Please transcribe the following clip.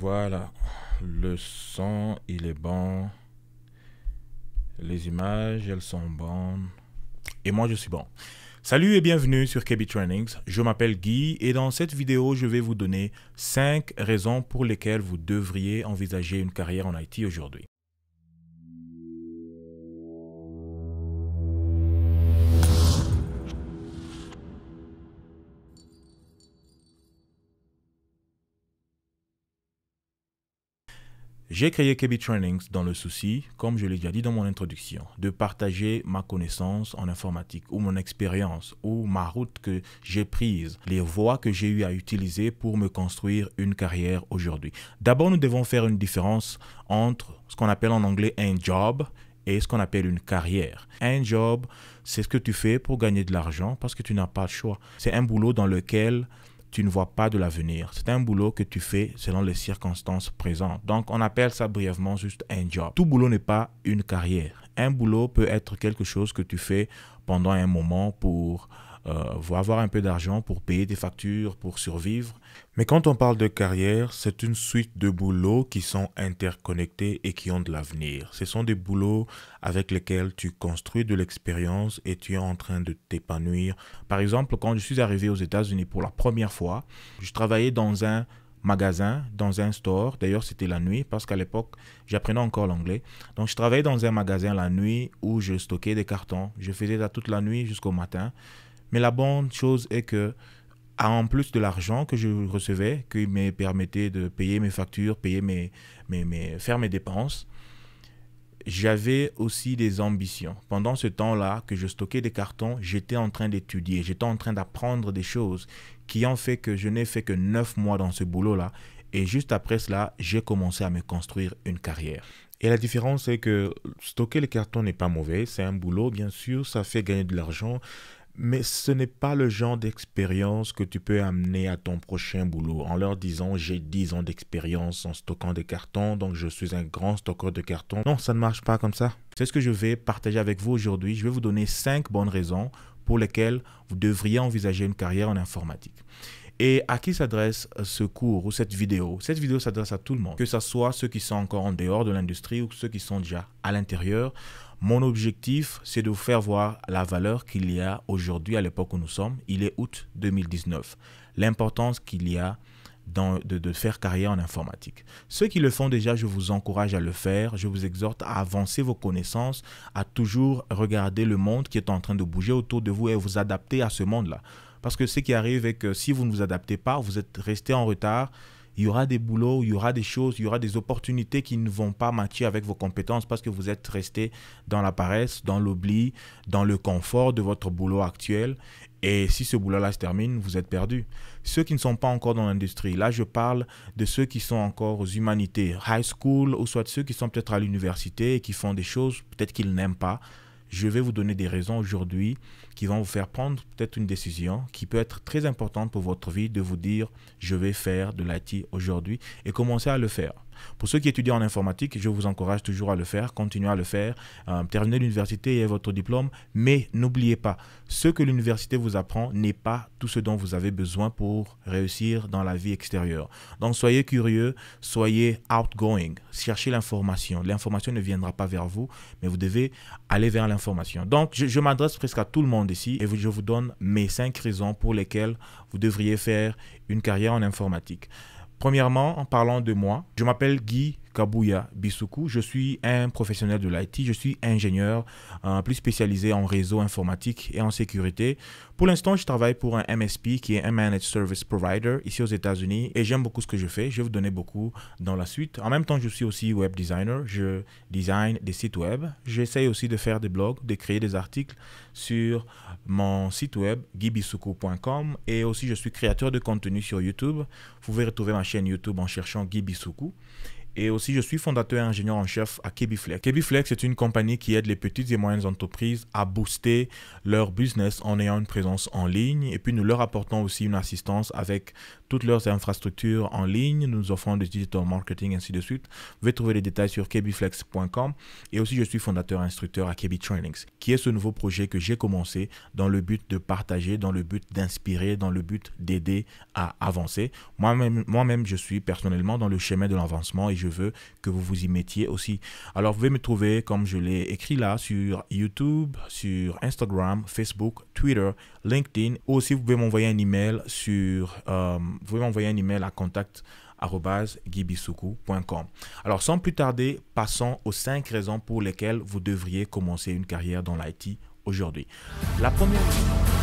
Voilà. Le son, il est bon. Les images, elles sont bonnes. Et moi, je suis bon. Salut et bienvenue sur KB Trainings. Je m'appelle Guy et dans cette vidéo, je vais vous donner 5 raisons pour lesquelles vous devriez envisager une carrière en IT aujourd'hui. J'ai créé KB Trainings dans le souci, comme je l'ai déjà dit dans mon introduction, de partager ma connaissance en informatique ou mon expérience ou ma route que j'ai prise, les voies que j'ai eu à utiliser pour me construire une carrière aujourd'hui. D'abord, nous devons faire une différence entre ce qu'on appelle en anglais un job et ce qu'on appelle une carrière. Un job, c'est ce que tu fais pour gagner de l'argent parce que tu n'as pas le choix. C'est un boulot dans lequel tu ne vois pas de l'avenir. C'est un boulot que tu fais selon les circonstances présentes. Donc on appelle ça brièvement juste un job. Tout boulot n'est pas une carrière. Un boulot peut être quelque chose que tu fais pendant un moment pour euh, va avoir un peu d'argent pour payer des factures, pour survivre. Mais quand on parle de carrière, c'est une suite de boulots qui sont interconnectés et qui ont de l'avenir. Ce sont des boulots avec lesquels tu construis de l'expérience et tu es en train de t'épanouir. Par exemple, quand je suis arrivé aux États-Unis pour la première fois, je travaillais dans un magasin, dans un store. D'ailleurs, c'était la nuit parce qu'à l'époque, j'apprenais encore l'anglais. Donc, je travaillais dans un magasin la nuit où je stockais des cartons. Je faisais ça toute la nuit jusqu'au matin. Mais la bonne chose est que, en plus de l'argent que je recevais, qui me permettait de payer mes factures, payer mes, mes, faire mes dépenses, j'avais aussi des ambitions. Pendant ce temps-là, que je stockais des cartons, j'étais en train d'étudier, j'étais en train d'apprendre des choses qui ont fait que je n'ai fait que neuf mois dans ce boulot-là. Et juste après cela, j'ai commencé à me construire une carrière. Et la différence, c'est que stocker les cartons n'est pas mauvais. C'est un boulot, bien sûr, ça fait gagner de l'argent. Mais ce n'est pas le genre d'expérience que tu peux amener à ton prochain boulot en leur disant j'ai 10 ans d'expérience en stockant des cartons, donc je suis un grand stockeur de cartons. Non, ça ne marche pas comme ça. C'est ce que je vais partager avec vous aujourd'hui. Je vais vous donner 5 bonnes raisons pour lesquelles vous devriez envisager une carrière en informatique. Et à qui s'adresse ce cours ou cette vidéo Cette vidéo s'adresse à tout le monde, que ce soit ceux qui sont encore en dehors de l'industrie ou ceux qui sont déjà à l'intérieur. Mon objectif, c'est de vous faire voir la valeur qu'il y a aujourd'hui à l'époque où nous sommes. Il est août 2019. L'importance qu'il y a dans, de, de, faire carrière en informatique. Ceux qui le font déjà, je vous encourage à le faire. Je vous exhorte à avancer vos connaissances, à toujours regarder le monde qui est en train de bouger autour de vous et vous adapter à ce monde-là. Parce que ce qui arrive est que si vous ne vous adaptez pas, vous êtes resté en retard il y aura des boulots, il y aura des choses, il y aura des opportunités qui ne vont pas matcher avec vos compétences parce que vous êtes resté dans la paresse, dans l'oubli, dans le confort de votre boulot actuel. Et si ce boulot-là se termine, vous êtes perdu. Ceux qui ne sont pas encore dans l'industrie, là je parle de ceux qui sont encore aux humanités, high school, ou soit ceux qui sont peut-être à l'université et qui font des choses peut-être qu'ils n'aiment pas je vais vous donner des raisons aujourd'hui qui vont vous faire prendre peut-être une décision qui peut être très importante pour votre vie de vous dire je vais faire de l'IT aujourd'hui et commencer à le faire. Pour ceux qui étudient en informatique, je vous encourage toujours à le faire, continuez à le faire, euh, terminez l'université et votre diplôme, mais n'oubliez pas, ce que l'université vous apprend n'est pas tout ce dont vous avez besoin pour réussir dans la vie extérieure. Donc soyez curieux, soyez outgoing, cherchez l'information. L'information ne viendra pas vers vous, mais vous devez aller vers l'information. Donc je, je m'adresse presque à tout le monde ici et je vous donne mes cinq raisons pour lesquelles vous devriez faire une carrière en informatique. Premièrement, en parlant de moi, je m'appelle Guy Kabuya bisuku Je suis un professionnel de l'IT, je suis ingénieur, euh, plus spécialisé en réseau informatique et en sécurité. Pour l'instant, je travaille pour un MSP qui est un Managed Service Provider ici aux États-Unis et j'aime beaucoup ce que je fais. Je vais vous donner beaucoup dans la suite. En même temps, je suis aussi web designer. Je design des sites web. J'essaie aussi de faire des blogs, de créer des articles sur mon site web gibisuku.com et aussi je suis créateur de contenu sur YouTube. Vous pouvez retrouver ma chaîne YouTube en cherchant Gibisuku. Et aussi, je suis fondateur et ingénieur en chef à KBFlex. KBFlex est une compagnie qui aide les petites et moyennes entreprises à booster leur business en ayant une présence en ligne. Et puis, nous leur apportons aussi une assistance avec toutes leurs infrastructures en ligne. Nous offrons des digital marketing, ainsi de suite. Vous pouvez trouver les détails sur kebiflex.com. Et aussi, je suis fondateur et instructeur à KB Trainings, qui est ce nouveau projet que j'ai commencé dans le but de partager, dans le but d'inspirer, dans le but d'aider à avancer. Moi-même, moi-même, je suis personnellement dans le chemin de l'avancement je veux que vous vous y mettiez aussi. Alors, vous pouvez me trouver, comme je l'ai écrit là, sur YouTube, sur Instagram, Facebook, Twitter, LinkedIn. ou Aussi, vous pouvez m'envoyer un email sur, euh, vous pouvez m'envoyer un email à contact Alors sans plus tarder, passons aux cinq raisons pour lesquelles vous devriez commencer une carrière dans l'IT aujourd'hui. La première...